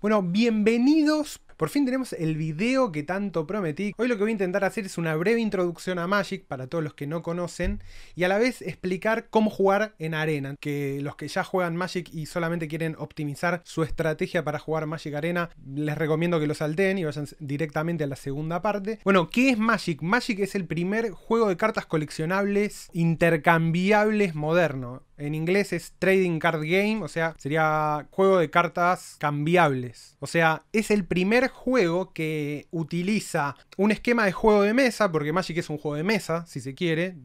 Bueno, bienvenidos por fin tenemos el video que tanto prometí. Hoy lo que voy a intentar hacer es una breve introducción a Magic para todos los que no conocen y a la vez explicar cómo jugar en arena, que los que ya juegan Magic y solamente quieren optimizar su estrategia para jugar Magic Arena, les recomiendo que lo salten y vayan directamente a la segunda parte. Bueno, ¿qué es Magic? Magic es el primer juego de cartas coleccionables intercambiables moderno. En inglés es Trading Card Game, o sea, sería juego de cartas cambiables. O sea, es el primer juego que utiliza un esquema de juego de mesa, porque Magic es un juego de mesa, si se quiere,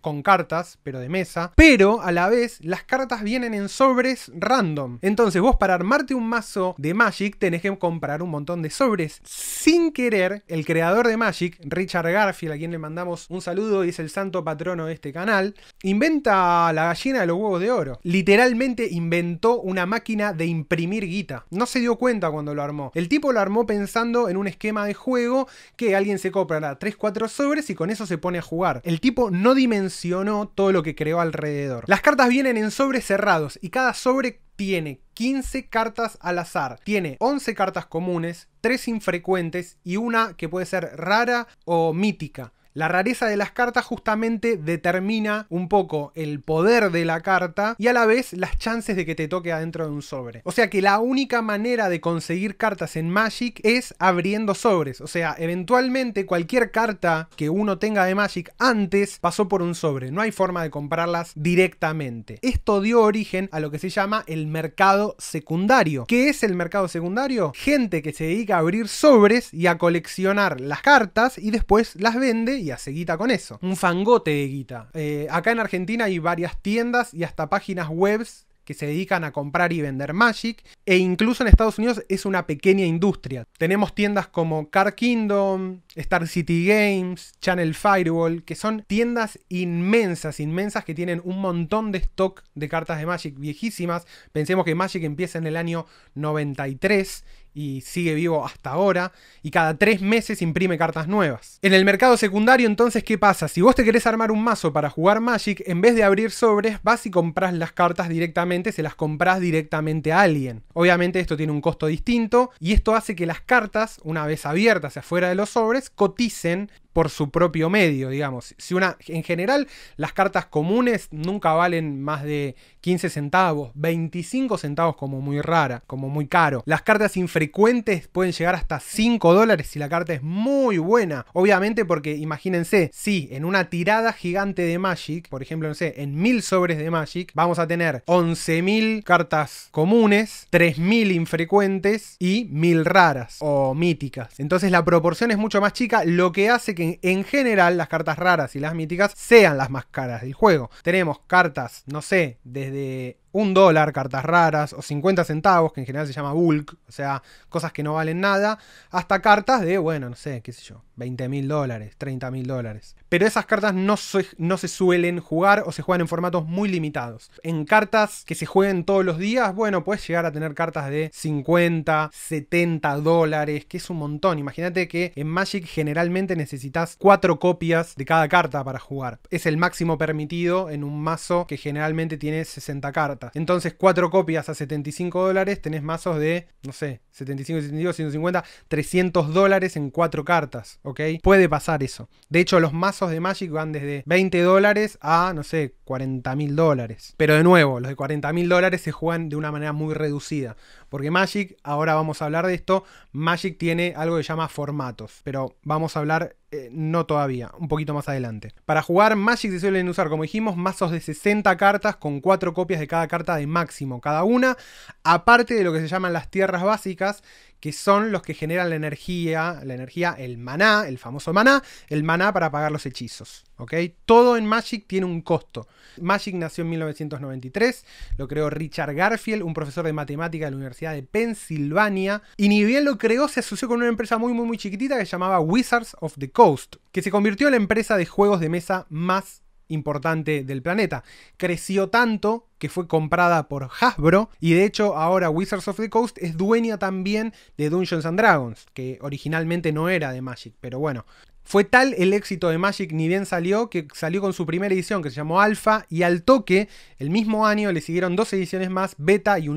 con cartas, pero de mesa, pero a la vez las cartas vienen en sobres random. Entonces vos para armarte un mazo de Magic tenés que comprar un montón de sobres. Sin querer, el creador de Magic, Richard Garfield, a quien le mandamos un saludo y es el santo patrono de este canal, inventa la gallina de los huevos de oro. Literalmente inventó una máquina de imprimir guita. No se dio cuenta cuando lo armó. El tipo lo armó pensando en un esquema de juego que alguien se comprará 3-4 sobres y con eso se pone a jugar. El tipo no dimensionó todo lo que creó alrededor. Las cartas vienen en sobres cerrados y cada sobre tiene 15 cartas al azar. Tiene 11 cartas comunes, 3 infrecuentes y una que puede ser rara o mítica. La rareza de las cartas justamente determina un poco el poder de la carta y a la vez las chances de que te toque adentro de un sobre. O sea que la única manera de conseguir cartas en Magic es abriendo sobres. O sea, eventualmente cualquier carta que uno tenga de Magic antes pasó por un sobre. No hay forma de comprarlas directamente. Esto dio origen a lo que se llama el mercado secundario. ¿Qué es el mercado secundario? Gente que se dedica a abrir sobres y a coleccionar las cartas y después las vende se guita con eso. Un fangote de guita. Eh, acá en Argentina hay varias tiendas y hasta páginas webs que se dedican a comprar y vender Magic, e incluso en Estados Unidos es una pequeña industria. Tenemos tiendas como Car Kingdom, Star City Games, Channel Firewall, que son tiendas inmensas, inmensas que tienen un montón de stock de cartas de Magic viejísimas. Pensemos que Magic empieza en el año 93 y sigue vivo hasta ahora, y cada tres meses imprime cartas nuevas. En el mercado secundario entonces, ¿qué pasa? Si vos te querés armar un mazo para jugar Magic, en vez de abrir sobres, vas y compras las cartas directamente, se las compras directamente a alguien. Obviamente esto tiene un costo distinto, y esto hace que las cartas, una vez abiertas afuera de los sobres, coticen por su propio medio, digamos. Si una, en general, las cartas comunes nunca valen más de 15 centavos, 25 centavos como muy rara, como muy caro. Las cartas infrecuentes pueden llegar hasta 5 dólares si la carta es muy buena. Obviamente porque imagínense, si en una tirada gigante de Magic, por ejemplo, no sé, en mil sobres de Magic, vamos a tener 11.000 cartas comunes, 3.000 infrecuentes y 1.000 raras o míticas. Entonces la proporción es mucho más chica, lo que hace que en general las cartas raras y las míticas sean las más caras del juego. Tenemos cartas, no sé, desde de un dólar, cartas raras, o 50 centavos, que en general se llama bulk, o sea, cosas que no valen nada, hasta cartas de, bueno, no sé, qué sé yo, 20 mil dólares, 30 mil dólares. Pero esas cartas no, no se suelen jugar o se juegan en formatos muy limitados. En cartas que se jueguen todos los días, bueno, puedes llegar a tener cartas de 50, 70 dólares, que es un montón. Imagínate que en Magic generalmente necesitas 4 copias de cada carta para jugar. Es el máximo permitido en un mazo que generalmente tiene 60 cartas. Entonces, cuatro copias a 75 dólares, tenés mazos de, no sé, 75, 72, 150, 300 dólares en cuatro cartas, ¿ok? Puede pasar eso. De hecho, los mazos de Magic van desde 20 dólares a, no sé, 40 mil dólares. Pero de nuevo, los de 40 mil dólares se juegan de una manera muy reducida. Porque Magic, ahora vamos a hablar de esto, Magic tiene algo que se llama formatos, pero vamos a hablar eh, no todavía, un poquito más adelante. Para jugar Magic se suelen usar, como dijimos, mazos de 60 cartas con 4 copias de cada carta de máximo cada una, aparte de lo que se llaman las tierras básicas, que son los que generan la energía, la energía, el maná, el famoso maná, el maná para pagar los hechizos. ¿ok? Todo en Magic tiene un costo. Magic nació en 1993, lo creó Richard Garfield, un profesor de matemática de la Universidad de Pensilvania, y ni bien lo creó, se asoció con una empresa muy, muy, muy chiquitita que se llamaba Wizards of the Coast, que se convirtió en la empresa de juegos de mesa más importante del planeta. Creció tanto que fue comprada por Hasbro y de hecho ahora Wizards of the Coast es dueña también de Dungeons and Dragons, que originalmente no era de Magic, pero bueno. Fue tal el éxito de Magic, ni bien salió, que salió con su primera edición que se llamó Alpha y al toque, el mismo año le siguieron dos ediciones más, Beta y un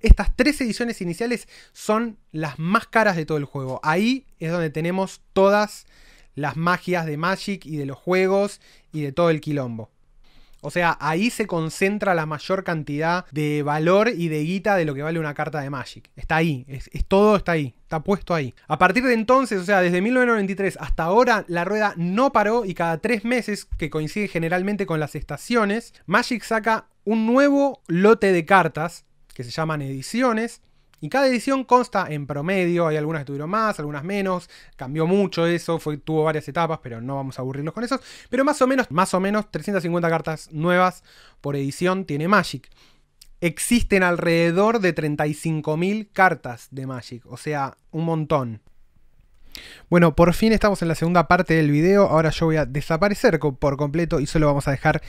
Estas tres ediciones iniciales son las más caras de todo el juego. Ahí es donde tenemos todas las magias de Magic y de los juegos y de todo el quilombo. O sea, ahí se concentra la mayor cantidad de valor y de guita de lo que vale una carta de Magic. Está ahí, es, todo está ahí, está puesto ahí. A partir de entonces, o sea, desde 1993 hasta ahora, la rueda no paró y cada tres meses, que coincide generalmente con las estaciones, Magic saca un nuevo lote de cartas que se llaman ediciones, y cada edición consta en promedio, hay algunas que tuvieron más, algunas menos, cambió mucho eso, fue, tuvo varias etapas, pero no vamos a aburrirnos con eso. pero más o menos, más o menos 350 cartas nuevas por edición tiene Magic. Existen alrededor de 35.000 cartas de Magic, o sea, un montón. Bueno, por fin estamos en la segunda parte del video, ahora yo voy a desaparecer por completo y solo vamos a dejar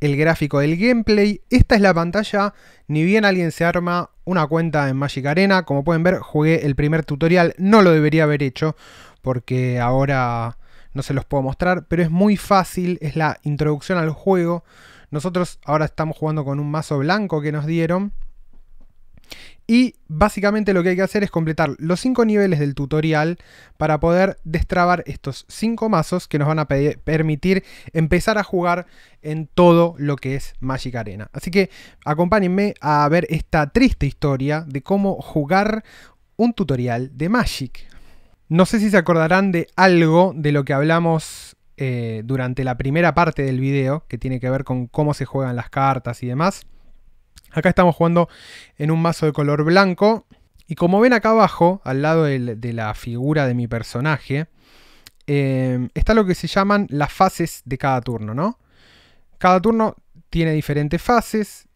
el gráfico del gameplay. Esta es la pantalla, ni bien alguien se arma una cuenta en Magic Arena, como pueden ver jugué el primer tutorial, no lo debería haber hecho porque ahora no se los puedo mostrar, pero es muy fácil, es la introducción al juego. Nosotros ahora estamos jugando con un mazo blanco que nos dieron y básicamente lo que hay que hacer es completar los 5 niveles del tutorial para poder destrabar estos 5 mazos que nos van a permitir empezar a jugar en todo lo que es Magic Arena. Así que acompáñenme a ver esta triste historia de cómo jugar un tutorial de Magic. No sé si se acordarán de algo de lo que hablamos eh, durante la primera parte del video, que tiene que ver con cómo se juegan las cartas y demás. Acá estamos jugando en un mazo de color blanco. Y como ven acá abajo, al lado de, la figura de mi personaje, em, está lo que se llaman las fases de cada turno, ¿no? Cada turno tiene diferentes fases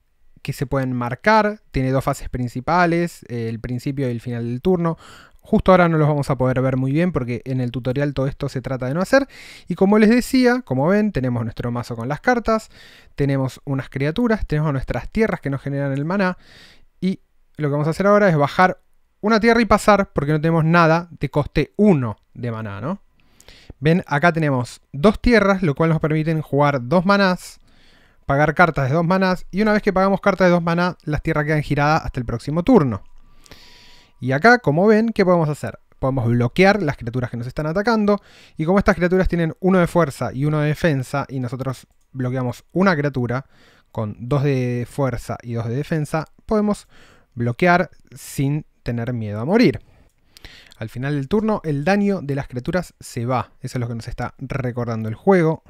que se pueden marcar, tiene dos fases principales, el principio y el final del turno. Justo ahora no los vamos a poder ver muy bien porque en el tutorial todo esto se trata de no hacer. Y como les decía, como ven, tenemos nuestro mazo con las cartas, tenemos unas criaturas, tenemos nuestras tierras que nos generan el maná. Y lo que vamos a hacer ahora es bajar una tierra y pasar porque no tenemos nada de coste 1 de maná, ¿no? Ven, acá tenemos dos tierras, lo cual nos permiten jugar dos manás pagar cartas de dos manas y una vez que pagamos cartas de dos manas las tierras quedan giradas hasta el próximo turno. Y acá, como ven, ¿qué podemos hacer? Podemos bloquear las criaturas que nos están atacando y como estas criaturas tienen uno de fuerza y uno de defensa y nosotros bloqueamos una criatura con dos de fuerza y dos de defensa, podemos bloquear sin tener miedo a morir. Al final del turno, el daño de las criaturas se va. Eso es lo que nos está recordando el juego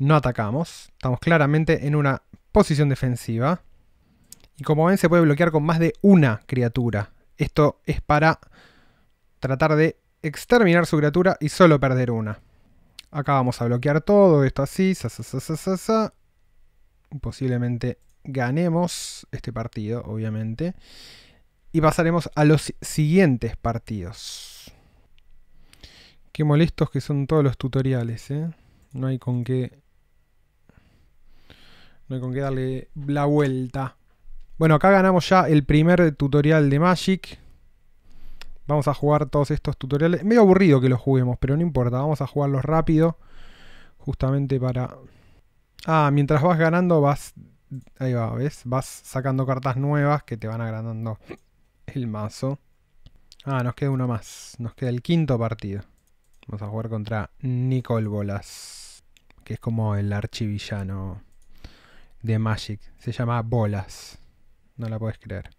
no atacamos. Estamos claramente en una posición defensiva. Y como ven, se puede bloquear con más de una criatura. Esto es para tratar de exterminar su criatura y solo perder una. Acá vamos a bloquear todo, esto así, Posiblemente ganemos este partido, obviamente. Y pasaremos a los siguientes partidos. Qué molestos que son todos los tutoriales, ¿eh? No hay con qué no hay con qué darle la vuelta. Bueno, acá ganamos ya el primer tutorial de Magic. Vamos a jugar todos estos tutoriales. Medio aburrido que los juguemos, pero no importa. Vamos a jugarlos rápido. Justamente para... Ah, mientras vas ganando vas... Ahí va, ¿ves? Vas sacando cartas nuevas que te van agrandando el mazo. Ah, nos queda uno más. Nos queda el quinto partido. Vamos a jugar contra Nicole Bolas. Que es como el archivillano de Magic. Se llama Bolas. No la podés creer.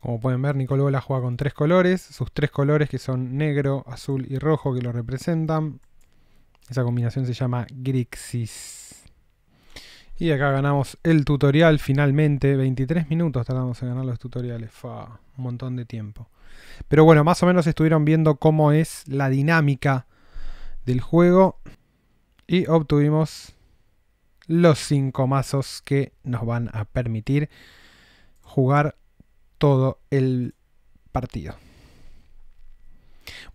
Como pueden ver, Nicole la juega con tres colores. Sus tres colores que son negro, azul y rojo que lo representan. Esa combinación se llama Grixis. Y acá ganamos el tutorial finalmente. 23 minutos tardamos en ganar los tutoriales. un montón de tiempo. Pero bueno, más o menos estuvieron viendo cómo es la dinámica del juego. Y obtuvimos los cinco mazos que nos van a permitir jugar todo el partido.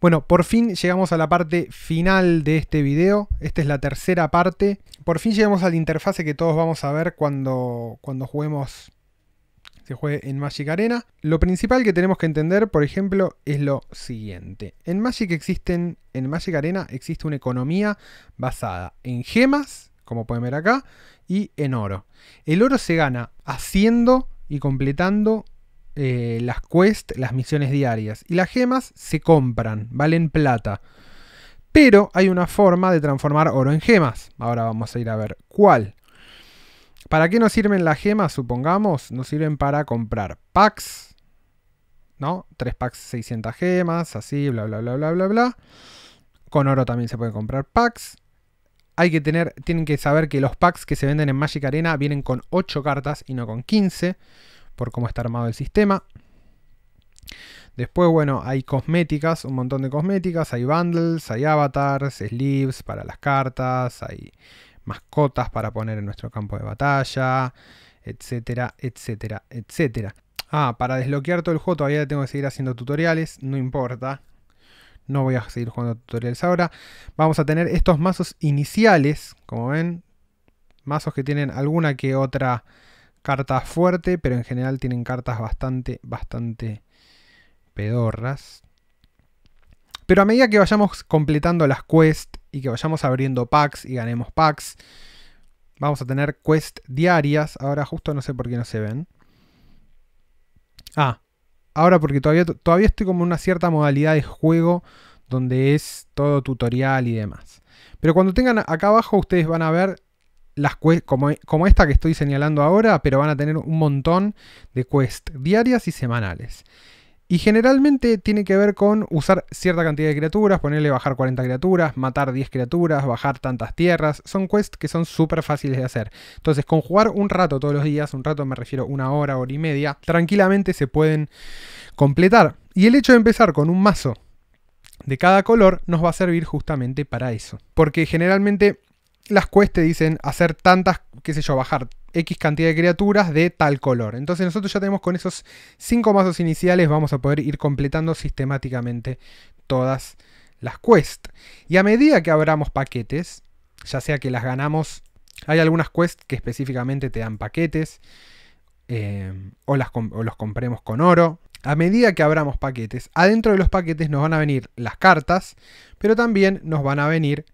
Bueno, por fin llegamos a la parte final de este video. Esta es la tercera parte. Por fin llegamos a la interfase que todos vamos a ver cuando, cuando juguemos, se juegue en Magic Arena. Lo principal que tenemos que entender, por ejemplo, es lo siguiente. En Magic existen, en Magic Arena existe una economía basada en gemas como pueden ver acá, y en oro. El oro se gana haciendo y completando eh, las quests, las misiones diarias. Y las gemas se compran, valen plata. Pero hay una forma de transformar oro en gemas. Ahora vamos a ir a ver cuál. ¿Para qué nos sirven las gemas, supongamos? Nos sirven para comprar packs, ¿no? Tres packs 600 gemas, así, bla, bla, bla, bla, bla, bla. Con oro también se pueden comprar packs. Hay que tener, tienen que saber que los packs que se venden en Magic Arena vienen con 8 cartas y no con 15, por cómo está armado el sistema. Después, bueno, hay cosméticas, un montón de cosméticas, hay bundles, hay avatars, sleeves para las cartas, hay mascotas para poner en nuestro campo de batalla, etcétera, etcétera, etcétera. Ah, para desbloquear todo el juego todavía tengo que seguir haciendo tutoriales, no importa, no voy a seguir jugando tutoriales ahora. Vamos a tener estos mazos iniciales, como ven, mazos que tienen alguna que otra carta fuerte, pero en general tienen cartas bastante, bastante pedorras. Pero a medida que vayamos completando las quests y que vayamos abriendo packs y ganemos packs, vamos a tener quests diarias. Ahora justo no sé por qué no se ven. Ah, ahora porque todavía, todavía estoy como en una cierta modalidad de juego donde es todo tutorial y demás. Pero cuando tengan acá abajo ustedes van a ver las como, como, esta que estoy señalando ahora, pero van a tener un montón de quests diarias y semanales. Y generalmente tiene que ver con usar cierta cantidad de criaturas, ponerle bajar 40 criaturas, matar 10 criaturas, bajar tantas tierras. Son quests que son súper fáciles de hacer. Entonces, con jugar un rato todos los días, un rato me refiero a una hora, hora y media, tranquilamente se pueden completar. Y el hecho de empezar con un mazo de cada color nos va a servir justamente para eso. Porque generalmente las quests te dicen hacer tantas, qué sé yo, bajar X cantidad de criaturas de tal color. Entonces nosotros ya tenemos con esos cinco mazos iniciales vamos a poder ir completando sistemáticamente todas las quests. Y a medida que abramos paquetes, ya sea que las ganamos, hay algunas quests que específicamente te dan paquetes, eh, o, las, o los compremos con oro. A medida que abramos paquetes, adentro de los paquetes nos van a venir las cartas, pero también nos van a venir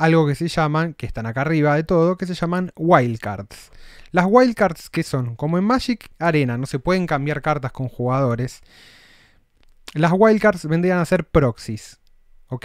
algo que se llaman, que están acá arriba de todo, que se llaman wildcards. Las wildcards que son, como en Magic Arena, no se pueden cambiar cartas con jugadores. Las wildcards vendrían a ser proxies, ¿ok?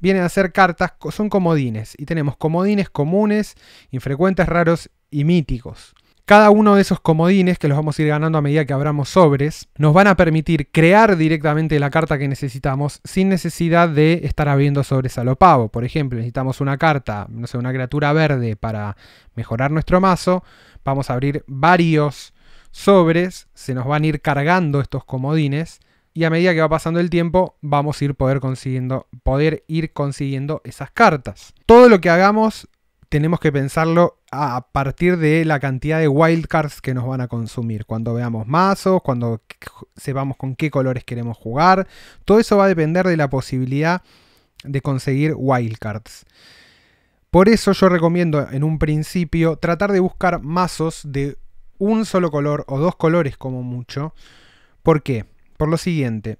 Vienen a ser cartas, son comodines, y tenemos comodines comunes, infrecuentes, raros y míticos. Cada uno de esos comodines, que los vamos a ir ganando a medida que abramos sobres, nos van a permitir crear directamente la carta que necesitamos sin necesidad de estar abriendo sobres a lo pavo. Por ejemplo, necesitamos una carta, no sé, una criatura verde para mejorar nuestro mazo. Vamos a abrir varios sobres, se nos van a ir cargando estos comodines y a medida que va pasando el tiempo vamos a ir poder consiguiendo poder ir consiguiendo esas cartas. Todo lo que hagamos tenemos que pensarlo a partir de la cantidad de wildcards que nos van a consumir. Cuando veamos mazos, cuando sepamos con qué colores queremos jugar. Todo eso va a depender de la posibilidad de conseguir wildcards. Por eso yo recomiendo en un principio tratar de buscar mazos de un solo color o dos colores como mucho. ¿Por qué? Por lo siguiente.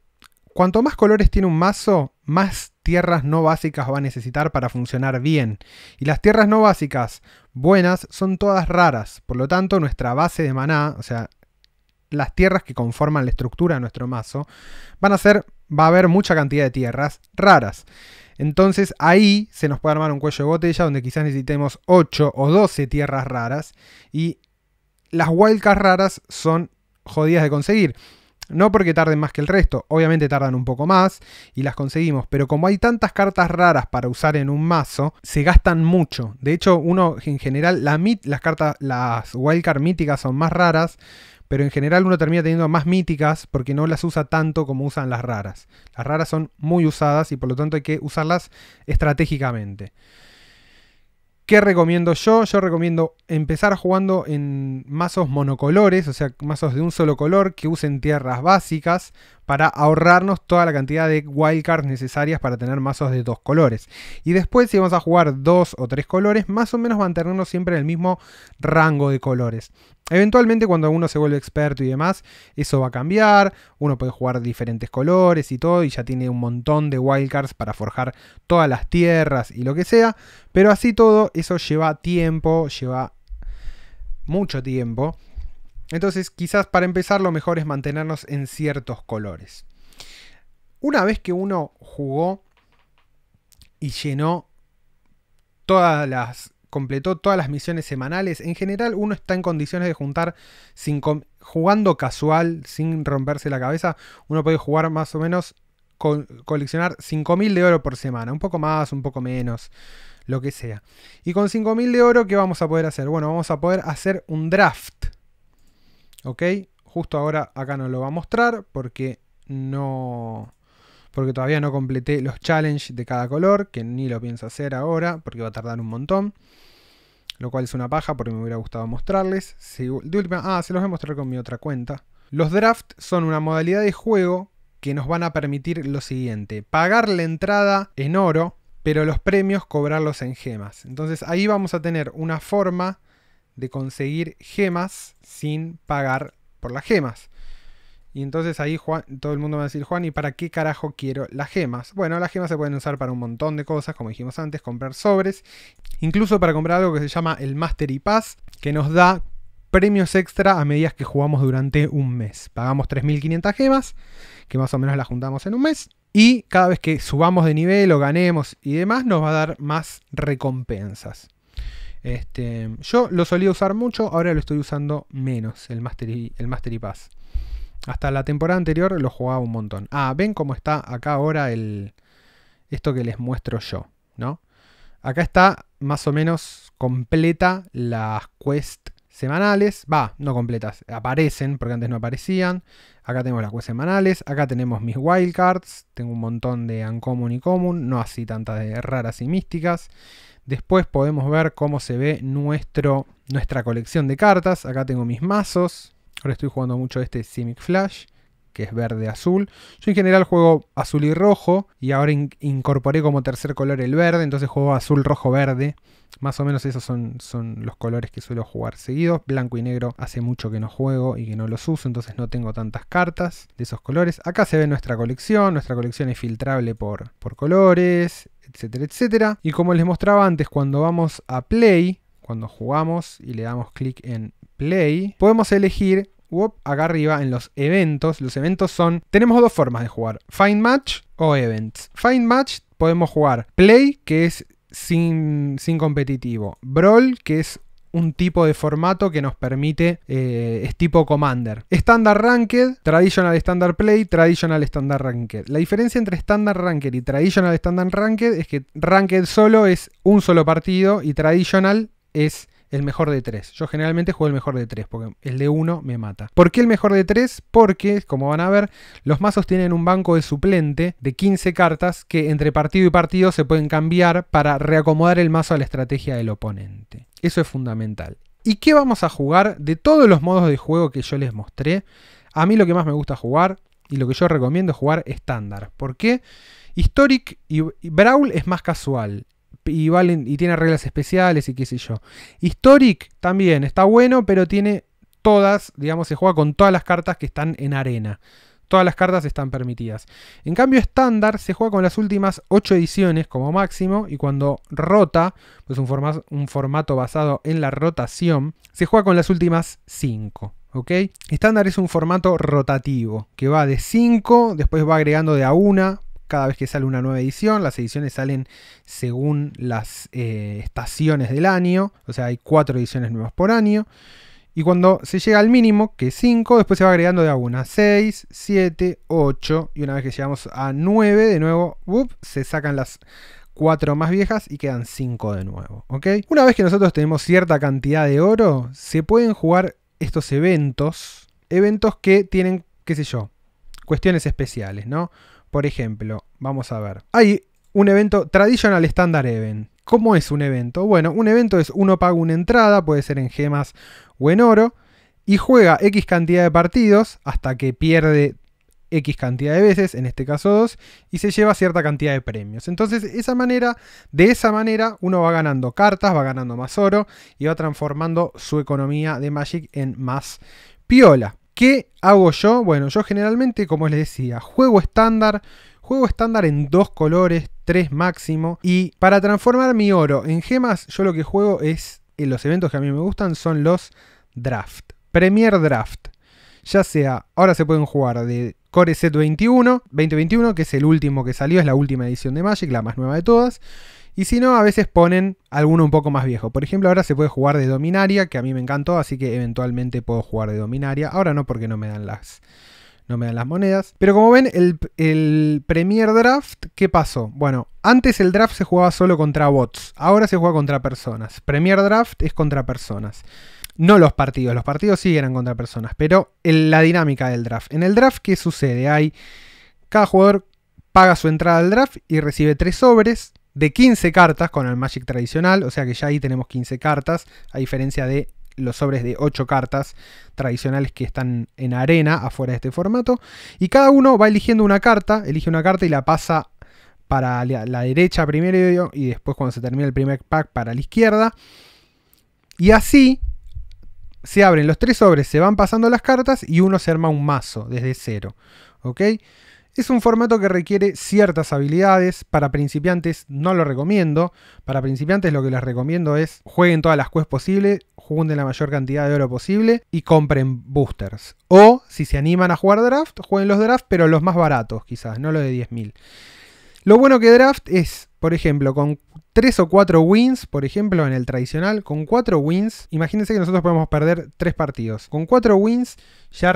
Cuanto más colores tiene un mazo, más tierras no básicas va a necesitar para funcionar bien. Y las tierras no básicas buenas son todas raras, por lo tanto nuestra base de maná, o sea, las tierras que conforman la estructura de nuestro mazo, van a ser, va a haber mucha cantidad de tierras raras. Entonces ahí se nos puede armar un cuello de botella donde quizás necesitemos 8 o 12 tierras raras y las huelcas raras son jodidas de conseguir. No porque tarden más que el resto, obviamente tardan un poco más y las conseguimos, pero como hay tantas cartas raras para usar en un mazo, se gastan mucho. De hecho, uno en general, las cartas, las wildcard míticas son más raras, pero en general uno termina teniendo más míticas porque no las usa tanto como usan las raras. Las raras son muy usadas y por lo tanto hay que usarlas estratégicamente. ¿Qué recomiendo yo? Yo recomiendo empezar jugando en mazos monocolores, o sea, mazos de un solo color que usen tierras básicas, para ahorrarnos toda la cantidad de wildcards necesarias para tener mazos de dos colores. Y después si vamos a jugar dos o tres colores, más o menos mantenernos siempre en el mismo rango de colores. Eventualmente cuando uno se vuelve experto y demás, eso va a cambiar, uno puede jugar diferentes colores y todo, y ya tiene un montón de wildcards para forjar todas las tierras y lo que sea, pero así todo, eso lleva tiempo, lleva mucho tiempo, entonces, quizás para empezar lo mejor es mantenernos en ciertos colores. Una vez que uno jugó y llenó todas las completó todas las misiones semanales. En general, uno está en condiciones de juntar, sin jugando casual, sin romperse la cabeza, uno puede jugar más o menos, coleccionar 5.000 de oro por semana, un poco más, un poco menos, lo que sea. Y con 5.000 de oro, ¿qué vamos a poder hacer? Bueno, vamos a poder hacer un draft. ¿Ok? Justo ahora acá no lo va a mostrar porque no... Porque todavía no completé los challenges de cada color, que ni lo pienso hacer ahora, porque va a tardar un montón. Lo cual es una paja, porque me hubiera gustado mostrarles. de última, ah, se los voy a mostrar con mi otra cuenta. Los drafts son una modalidad de juego que nos van a permitir lo siguiente. Pagar la entrada en oro, pero los premios cobrarlos en gemas. Entonces ahí vamos a tener una forma de conseguir gemas sin pagar por las gemas. Y entonces ahí Juan, todo el mundo va a decir, Juan, ¿y para qué carajo quiero las gemas? Bueno, las gemas se pueden usar para un montón de cosas, como dijimos antes, comprar sobres, incluso para comprar algo que se llama el Mastery Pass, que nos da premios extra a medidas que jugamos durante un mes. Pagamos 3.500 gemas, que más o menos las juntamos en un mes, y cada vez que subamos de nivel o ganemos y demás, nos va a dar más recompensas. Este, yo lo solía usar mucho, ahora lo estoy usando menos, el Mastery, el Pass. Hasta la temporada anterior lo jugaba un montón. Ah, ven cómo está acá ahora el, esto que les muestro yo, ¿no? Acá está más o menos completa la quest semanales, va, no completas, aparecen porque antes no aparecían. Acá tenemos las quests semanales, acá tenemos mis wildcards, tengo un montón de uncommon y común, no así tantas de raras y místicas. Después podemos ver cómo se ve nuestro, nuestra colección de cartas, acá tengo mis mazos, ahora estoy jugando mucho este Simic Flash que es verde-azul. Yo en general juego azul y rojo y ahora incorporé como tercer color el verde, entonces juego azul-rojo-verde. Más o menos esos son, son, los colores que suelo jugar seguidos. Blanco y negro hace mucho que no juego y que no los uso, entonces no tengo tantas cartas de esos colores. Acá se ve nuestra colección, nuestra colección es filtrable por, por colores, etcétera, etcétera. Y como les mostraba antes, cuando vamos a Play, cuando jugamos y le damos clic en Play, podemos elegir acá arriba en los eventos. Los eventos son. Tenemos dos formas de jugar: Find Match o Events. Find Match podemos jugar Play, que es sin, competitivo. Brawl, que es un tipo de formato que nos permite, eh, es tipo Commander. Standard Ranked, Traditional Standard Play, Traditional Standard Ranked. La diferencia entre Standard Ranked y Traditional Standard Ranked es que Ranked solo es un solo partido y Traditional es el mejor de tres. Yo generalmente juego el mejor de tres, porque el de uno me mata. ¿Por qué el mejor de tres? Porque, como van a ver, los mazos tienen un banco de suplente de 15 cartas que entre partido y partido se pueden cambiar para reacomodar el mazo a la estrategia del oponente. Eso es fundamental. ¿Y qué vamos a jugar? De todos los modos de juego que yo les mostré, a mí lo que más me gusta jugar y lo que yo recomiendo es jugar estándar. ¿Por qué? Historic y Brawl es más casual y, valen, y tiene reglas especiales y qué sé yo. Historic también está bueno, pero tiene todas, digamos, se juega con todas las cartas que están en arena. Todas las cartas están permitidas. En cambio, estándar se juega con las últimas 8 ediciones como máximo. Y cuando rota, pues un, un formato basado en la rotación, se juega con las últimas 5. ¿ok? Estándar es un formato rotativo que va de 5, después va agregando de a 1 cada vez que sale una nueva edición. Las ediciones salen según las eh, estaciones del año, o sea, hay cuatro ediciones nuevas por año. Y cuando se llega al mínimo, que es 5, después se va agregando de a una 6, 7, 8. Y una vez que llegamos a 9, de nuevo, se sacan las cuatro más viejas y quedan cinco de nuevo. ¿ok? Una vez que nosotros tenemos cierta cantidad de oro, se pueden jugar estos eventos. Eventos que tienen, qué sé yo, cuestiones especiales, ¿no? Por ejemplo, vamos a ver. Hay un evento Traditional Standard Event. ¿Cómo es un evento? Bueno, un evento es uno paga una entrada, puede ser en gemas o en oro, y juega X cantidad de partidos hasta que pierde X cantidad de veces, en este caso dos, y se lleva cierta cantidad de premios. Entonces, de esa manera, uno va ganando cartas, va ganando más oro y va transformando su economía de Magic en más piola. ¿Qué hago yo? Bueno, yo generalmente, como les decía, juego estándar, juego estándar en dos colores, tres máximo, y para transformar mi oro en gemas, yo lo que juego es, en eh, los eventos que a mí me gustan son los draft, Premier Draft. Ya sea, ahora se pueden jugar de Core Set 21, 2021, que es el último que salió, es la última edición de Magic, la más nueva de todas. Y si no, a veces ponen alguno un poco más viejo. Por ejemplo, ahora se puede jugar de Dominaria, que a mí me encantó, así que eventualmente puedo jugar de Dominaria. Ahora no porque no me dan las, no me dan las monedas. Pero como ven, el, Premier Draft, ¿qué pasó? Bueno, antes el draft se jugaba solo contra bots, ahora se juega contra personas. Premier Draft es contra personas. No los partidos, los partidos sí eran contra personas, pero la dinámica del draft. En el draft, ¿qué sucede? Hay. Cada jugador paga su entrada al draft y recibe tres sobres de 15 cartas con el Magic tradicional, o sea que ya ahí tenemos 15 cartas, a diferencia de los sobres de 8 cartas tradicionales que están en arena afuera de este formato. Y cada uno va eligiendo una carta, elige una carta y la pasa para la derecha primero y después cuando se termina el primer pack para la izquierda. Y así se abren los tres sobres, se van pasando las cartas y uno se arma un mazo desde cero. ¿Ok? Es un formato que requiere ciertas habilidades, para principiantes no lo recomiendo, para principiantes lo que les recomiendo es jueguen todas las quests posibles, de la mayor cantidad de oro posible y compren boosters. O si se animan a jugar draft, jueguen los draft pero los más baratos quizás, no los de 10.000. Lo bueno que draft es, por ejemplo, con 3 o 4 wins, por ejemplo, en el tradicional, con 4 wins, imagínense que nosotros podemos perder 3 partidos. Con 4 wins ya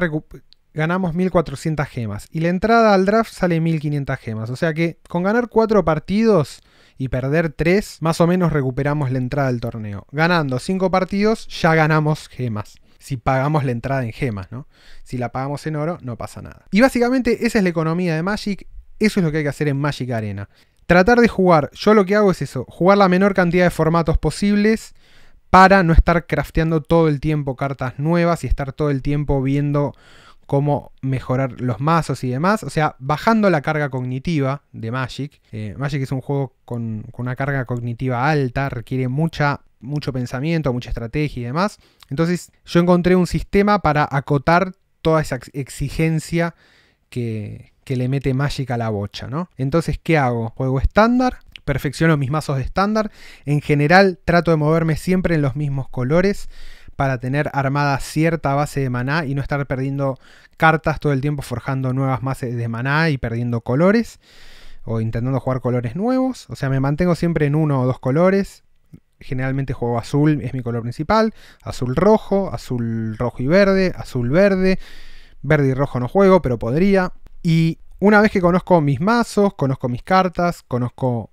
ganamos 1400 gemas. Y la entrada al draft sale 1500 gemas. O sea que con ganar 4 partidos y perder 3, más o menos recuperamos la entrada al torneo. Ganando 5 partidos, ya ganamos gemas. Si pagamos la entrada en gemas, ¿no? Si la pagamos en oro, no pasa nada. Y básicamente esa es la economía de Magic. Eso es lo que hay que hacer en Magic Arena. Tratar de jugar, yo lo que hago es eso, jugar la menor cantidad de formatos posibles para no estar crafteando todo el tiempo cartas nuevas y estar todo el tiempo viendo cómo mejorar los mazos y demás. O sea, bajando la carga cognitiva de Magic. Eh, Magic es un juego con, una carga cognitiva alta, requiere mucha, mucho pensamiento, mucha estrategia y demás. Entonces yo encontré un sistema para acotar toda esa exigencia que, que le mete Magic a la bocha, ¿no? Entonces, ¿qué hago? Juego estándar, perfecciono mis mazos de estándar. En general trato de moverme siempre en los mismos colores para tener armada cierta base de maná y no estar perdiendo cartas todo el tiempo forjando nuevas bases de maná y perdiendo colores o intentando jugar colores nuevos. O sea, me mantengo siempre en uno o dos colores. Generalmente juego azul, es mi color principal. Azul rojo, azul rojo y verde, azul verde. Verde y rojo no juego, pero podría. Y una vez que conozco mis mazos, conozco mis cartas, conozco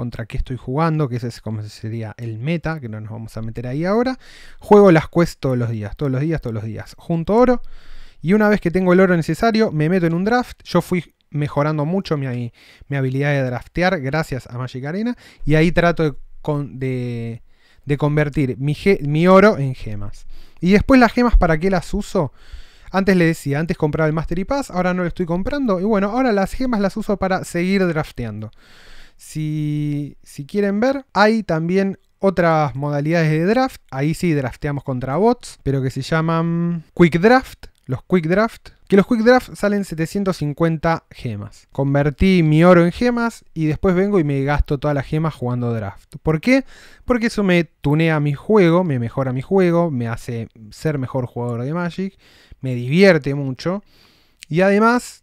contra qué estoy jugando, que ese es como sería el meta, que no nos vamos a meter ahí ahora. Juego las quests todos los días, todos los días, todos los días. Junto oro. Y una vez que tengo el oro necesario, me meto en un draft. Yo fui mejorando mucho mi, habilidad de draftear gracias a Magic Arena. Y ahí trato de, de, convertir mi, mi oro en gemas. Y después las gemas, ¿para qué las uso? Antes le decía, antes compraba el Mastery Pass, ahora no lo estoy comprando. Y bueno, ahora las gemas las uso para seguir drafteando. Si, si quieren ver, hay también otras modalidades de draft. Ahí sí drafteamos contra bots, pero que se llaman Quick Draft. Los Quick Draft. Que los Quick Draft salen 750 gemas. Convertí mi oro en gemas y después vengo y me gasto todas las gemas jugando draft. ¿Por qué? Porque eso me tunea mi juego, me mejora mi juego, me hace ser mejor jugador de Magic, me divierte mucho. Y además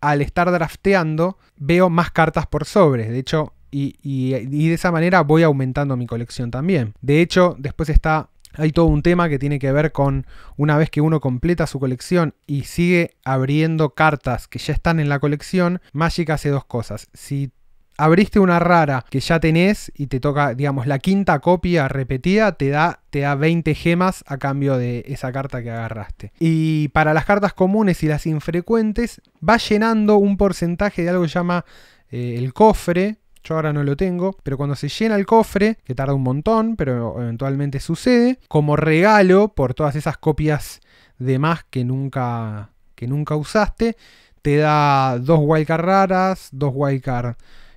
al estar drafteando veo más cartas por sobre. De hecho, y, y, de esa manera voy aumentando mi colección también. De hecho, después está... Hay todo un tema que tiene que ver con una vez que uno completa su colección y sigue abriendo cartas que ya están en la colección, Magic hace dos cosas. Si abriste una rara que ya tenés y te toca, digamos, la quinta copia repetida, te da, te da 20 gemas a cambio de esa carta que agarraste. Y para las cartas comunes y las infrecuentes, va llenando un porcentaje de algo que se llama eh, el cofre, yo ahora no lo tengo, pero cuando se llena el cofre, que tarda un montón, pero eventualmente sucede, como regalo por todas esas copias de más que nunca, que nunca usaste, te da dos wildcards raras, dos wildcards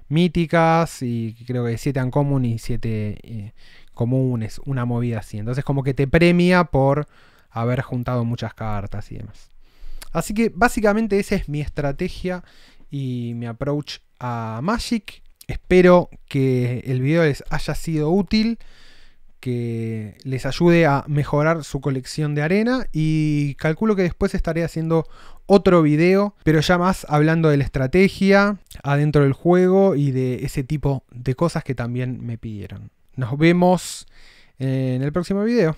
míticas y creo que 7 común y 7 eh, comunes, una movida así. Entonces como que te premia por haber juntado muchas cartas y demás. Así que básicamente esa es mi estrategia y mi approach a Magic. Espero que el video les haya sido útil que les ayude a mejorar su colección de arena y calculo que después estaré haciendo otro video, pero ya más hablando de la estrategia adentro del juego y de ese tipo de cosas que también me pidieron. Nos vemos en el próximo video.